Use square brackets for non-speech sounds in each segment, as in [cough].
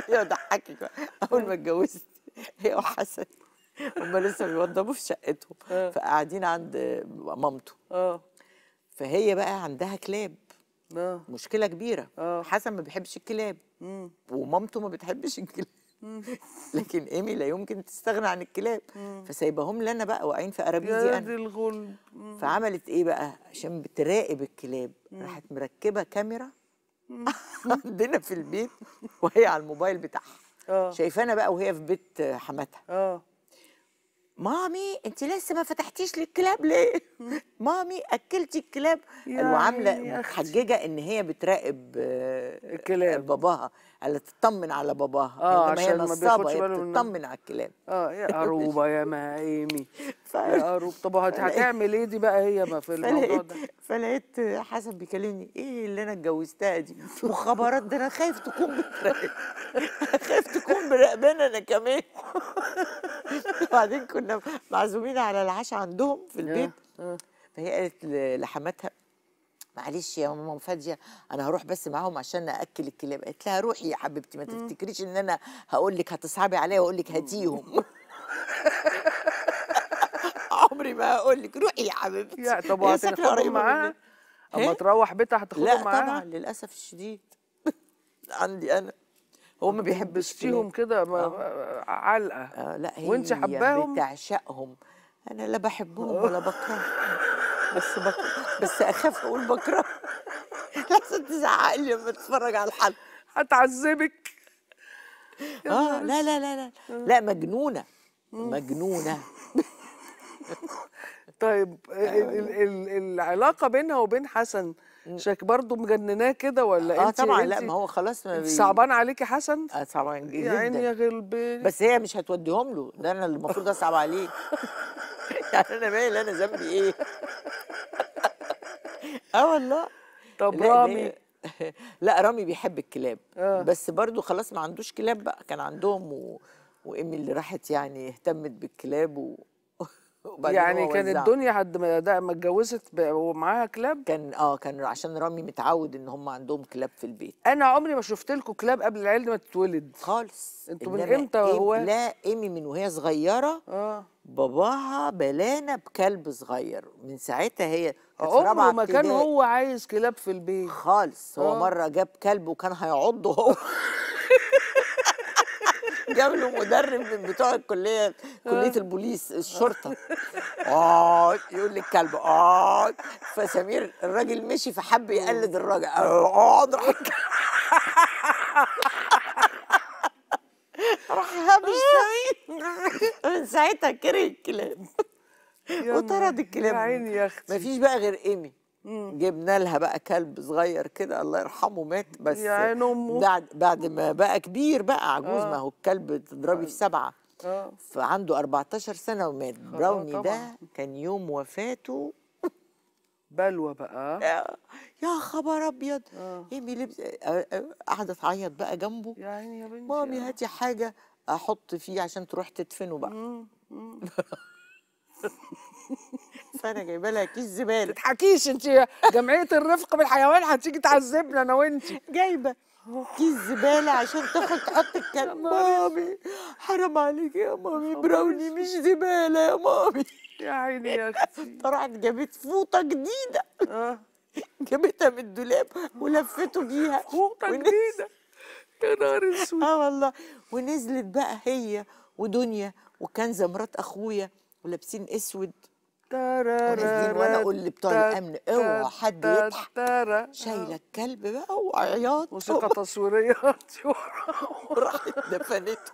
ثانيه [laughs] اضحكك اول آه. ما اتجوزت هي وحسن هما لسه بيوضبوا في شقتهم آه. فقاعدين عند مامته اه فهي بقى عندها كلاب اه مشكله كبيره اه حسن ما بيحبش الكلاب ومامته ما بتحبش الكلاب [laughs] لكن ايمي لا يمكن تستغنى عن الكلاب فسايباهم لنا بقى واقعين في ارابيزي انا يا فعملت ايه بقى عشان بتراقب الكلاب راحت مركبه كاميرا [laughs] عندنا في البيت وهي على الموبايل بتاعها آه. شايفانا بقى وهي في بيت حماتها آه. مامي انت لسه ما فتحتيش للكلاب ليه [laughs] مامي اكلتي الكلاب وعامله أيوة، محججه ان هي بتراقب آه، الكلاب باباها قالت تطمن على باباها اه عشان ما بياخدش باله تطمن على الكلاب اه يا [laughs] قروبه يا مهايمي ف... يا قروب طب هتعمل ايه دي بقى هي ما في [laughs] الموضوع ده فلقيت حسن بيكلمني ايه اللي انا اتجوزتها دي مخابرات ده انا خايف تكون بتراقب خايف تكون مراقبانا انا كمان [laughs] وبعدين كنا معزومين على العشاء عندهم في آه، البيت آه. فهي قالت لحماتها معلش يا ماما فاديه انا هروح بس معاهم عشان ااكل الكلاب قالت لها روحي يا حبيبتي ما تفتكريش ان انا هقول لك هتصعبي عليا واقول لك هاتيهم [laughs] عمري ما هقول لك روحي يا حبيبتي يا طب وهتاخدهم معاها اما إيه؟ تروح بيتها هتاخدهم معاها لا طبعا للاسف الشديد [laughs] عندي انا هو ما بيحبش فيهم كده آه. علقه آه لا هي وانت حباهم بتعشقهم انا لا بحبهم ولا [laughs] بكرههم بس بك... بس اخاف اقول بكرههم [laughs] لازم تزعق لي لما تتفرج على الحلقه هتعذبك آه،, اه لا لا لا لا لا مجنونه مجنونه [laughs] طيب آه، العلاقه بينها وبين حسن شك برضه مجنناه كده ولا اه انت طبعا انت لا ما هو خلاص ما بي... صعبان عليكي حسن آه صعبان جدا يعني يا عيني يا غلبان بس هي مش هتوديهم له ده انا المفروض اصعب عليه [laughs] يعني انا مالي انا ذنبي ايه اه والله طب رامي [laughs] لا رامي بيحب الكلاب آه. بس برضه خلاص ما عندوش كلاب بقى كان عندهم و... وامي اللي راحت يعني اهتمت بالكلاب و... يعني وزع. الدنيا حد ما اتجوزت ومعاها كلاب كان اه كان عشان رامي متعود ان هم عندهم كلاب في البيت انا عمري ما شفت لكم كلاب قبل العيال ما تتولد خالص انتوا من امتى هو لا ايمي من وهي صغيره اه باباها بلانه بكلب صغير من ساعتها هي عمره ما كان هو عايز كلاب في البيت خالص هو آه. مره جاب كلب وكان هيعضه هو [laughs] جاب مدرب من بتوع الكليه كليه آه. البوليس الشرطه اه يقول للكلب اه فسمير الراجل مشي فحب آه. يقلد الراجل اه راح راح هبش آه. سمير من ساعتها كره الكلاب وطرد الكلاب يا عيني يا اختي مفيش بقى غير ايمي جبنا لها بقى كلب صغير كده الله يرحمه مات بس يا عين امه بعد بعد ما بقى كبير بقى عجوز آه. ما هو الكلب تضربي في آه. سبعه آه. فعنده 14 سنه ومات آه، براوني طبعا. ده كان يوم وفاته بلوى بقى [laughs] يا خبر ابيض آه. لبس آه، قعدت تعيط بقى جنبه يا عيني يا بنتي مامي هاتي حاجه احط فيه عشان تروح تدفنه بقى [laughs] [laughs] فانا جايبه لها كيس زباله ما تضحكيش انت جمعيه الرفق بالحيوان هتيجي تعذبنا انا وانت جايبه كيس زباله عشان تاخد تحط [laughs] الكلام مامي حرام عليك يا مامي براوني مش زباله يا مامي يا عيني يا [laughs] اختي طلعت جابت فوطه جديده آه. جابتها من الدولاب ولفته بيها فوطه جديده يا نهار اسود اه والله ونزلت بقى هي ودنيا وكنزه مرات اخويا ولابسين اسود ونازلين وانا اقول اللي الامن اوعى حد يضحك شايله الكلب بقى وعياط موسيقى [laughs] تصويريه [laughs] راحت دفنته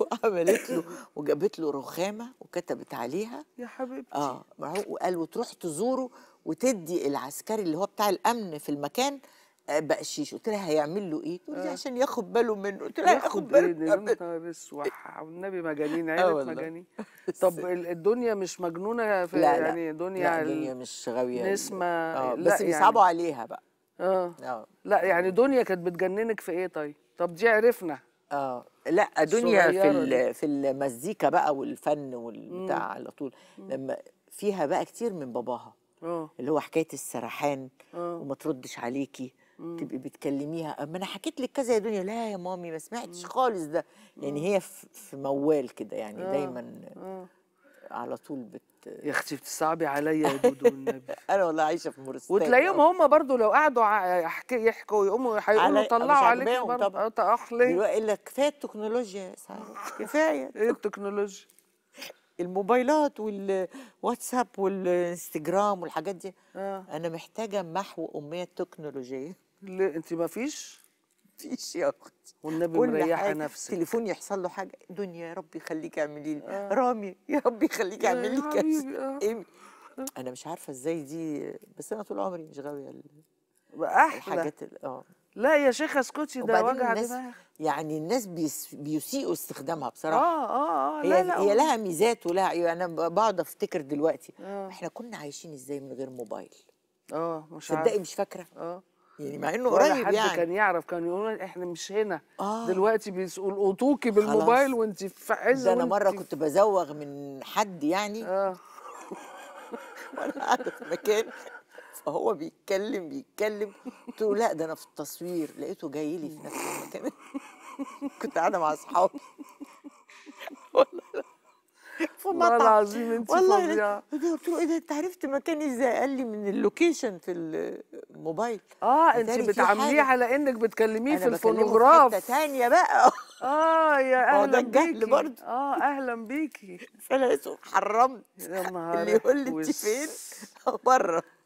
وعملت له وجابت له رخامه وكتبت عليها يا حبيبتي اه وقال وتروح تزوره وتدي العسكري اللي هو بتاع الامن في المكان بقشيش قلت لها هيعمل له ايه تقول لي آه. عشان ياخد باله منه قلت لها ياخد باله إيه؟ طب السواح والنبي مجانين [laughs] آه عيله مجانين [laughs] طب الدنيا مش مجنونه في لا يعني دنيا لا الدنيا مش غاويه نسمه آه بس بيصعبوا يعني عليها بقى اه اه لا يعني دنيا كانت بتجننك في ايه طيب طب دي عرفنا اه لا دنيا في في المزيكا بقى والفن والبتاع على طول لما فيها بقى كتير من باباها اه اللي هو حكايه السرحان آه. وما تردش عليكي تبقي بتكلميها اما انا حكيت لك كذا يا دنيا لا يا مامي ما سمعتش خالص ده يعني هي في موال كده يعني آه. دايما على طول بت يا اختي بتصعبي عليا يا دودو والنبي [laughs] انا والله عايشه في مورستان وتلاقيهم هم برضو لو قعدوا يحكوا يقوموا هيقولوا طلعوا عليك برضه احلي الا كفايه التكنولوجيا يا كفايه [laughs] ايه التكنولوجيا [laughs] الموبايلات والواتساب والانستجرام والحاجات دي آه. انا محتاجه محو اميه تكنولوجيه لا انت ما فيش فيش يا اختي والنبي مريحه نفسك تليفون يحصل له حاجه دنيا يا رب يخليك اعملي لي آه. رامي يا رب يخليك اعملي لي كذا آه. انا مش عارفه ازاي دي بس انا طول عمري مش غاويه الحاجات اه لا يا شيخة اسكتي ده وجع دماغ يعني الناس بيسيئوا استخدامها بصراحه اه اه اه هي, لا لا هي لها ميزات ولها انا انا بقعد افتكر دلوقتي آه. احنا كنا عايشين ازاي من غير موبايل اه مش عارفه تصدقي مش فاكره اه يعني مع انه قريب حد يعني. يعني كان يعرف كان يقول احنا مش هنا آه. دلوقتي بيلقطوكي بالموبايل وانت في عز ده انا مره كنت بزوغ من حد يعني اه [laughs] وانا قاعده في مكان فهو بيتكلم بيتكلم قلت له لا ده انا في التصوير لقيته جاي لي في نفس المكان كنت قاعده مع اصحابي [laughs] والله في مطعم والله العظيم انت والله قلت له ايه ده انت عرفت مكاني ازاي؟ قال لي من اللوكيشن في الموبايل اه انت بتعامليه على انك بتكلميه في الفونوغراف حته ثانيه بقى [laughs] اه يا اهلا بيكي برضه اه اهلا بيكي [laughs] فلقيته حرمت يا اللي يقول لي انت فين [laughs] بره